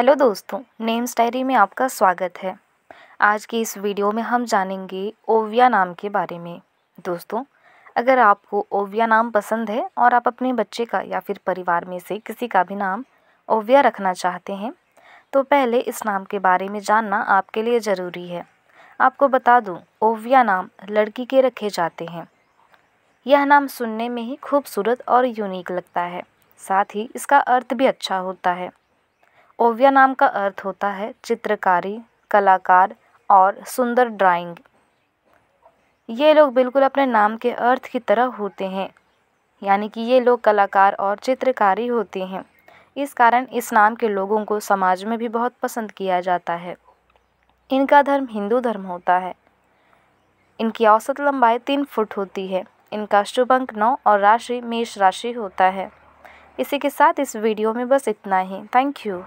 hello दोस्तों names diary में आपका स्वागत है आज की इस वीडियो में हम जानेंगे ओविया नाम के बारे में दोस्तों अगर आपको ओविया नाम पसंद है और आप अपने बच्चे का या फिर परिवार में से किसी का भी नाम ओविया रखना चाहते हैं तो पहले इस नाम के बारे में जानना आपके लिए ज़रूरी है आपको बता दूँ ओविया नाम लड़की के रखे जाते हैं यह नाम सुनने में ही खूबसूरत और यूनिक लगता है साथ ही इसका अर्थ भी अच्छा होता है ओविया नाम का अर्थ होता है चित्रकारी कलाकार और सुंदर ड्राइंग ये लोग बिल्कुल अपने नाम के अर्थ की तरह होते हैं यानी कि ये लोग कलाकार और चित्रकारी होते हैं इस कारण इस नाम के लोगों को समाज में भी बहुत पसंद किया जाता है इनका धर्म हिंदू धर्म होता है इनकी औसत लंबाई तीन फुट होती है इनका शुभ अंक नौ और राशि मेष राशि होता है इसी के साथ इस वीडियो में बस इतना ही थैंक यू